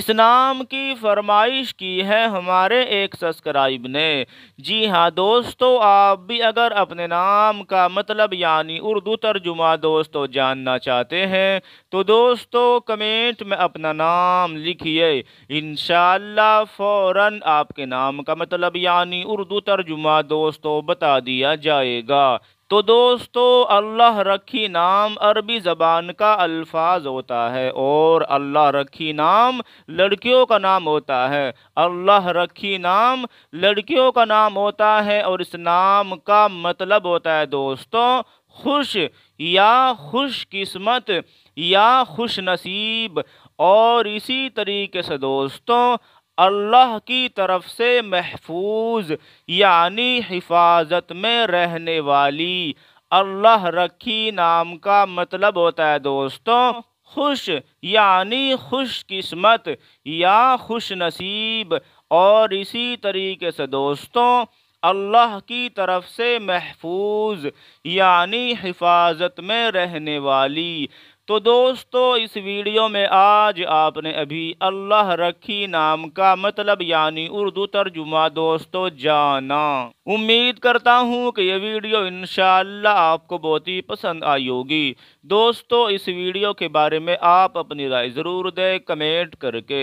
इस नाम की फरमाइश की है हमारे एक सब्सक्राइब ने जी हाँ दोस्तों आप भी अगर अपने नाम का मतलब यानी उर्दू तर्जुमा दोस्तों जानना चाहते हैं तो दोस्तों कमेंट में अपना नाम लिखिए इन फ़ौर आपके नाम का मतलब यानी उर्दू तर्जुमा दोस्तों बता दिया जाएगा तो दोस्तों अल्लाह रखी नाम अरबी ज़बान का अल्फाज होता है और अल्लाह रखी नाम लड़कियों का नाम होता है अल्लाह रखी नाम लड़कियों का नाम होता है और इस नाम का मतलब होता है दोस्तों खुश या किस्मत या खुश नसीब और इसी तरीके से दोस्तों अल्लाह की तरफ से महफूज यानी हिफाजत में रहने वाली अल्लाह रखी नाम का मतलब होता है दोस्तों खुश यानी खुश किस्मत या खुश नसीब और इसी तरीके से दोस्तों अल्लाह की तरफ से महफूज यानी हिफाजत में रहने वाली तो दोस्तों इस वीडियो में आज आपने अभी अल्लाह रखी नाम का मतलब यानी उर्दू तर्जुमा दोस्तों जाना उम्मीद करता हूँ कि यह वीडियो इन आपको बहुत ही पसंद आई होगी दोस्तों इस वीडियो के बारे में आप अपनी राय ज़रूर दें कमेंट करके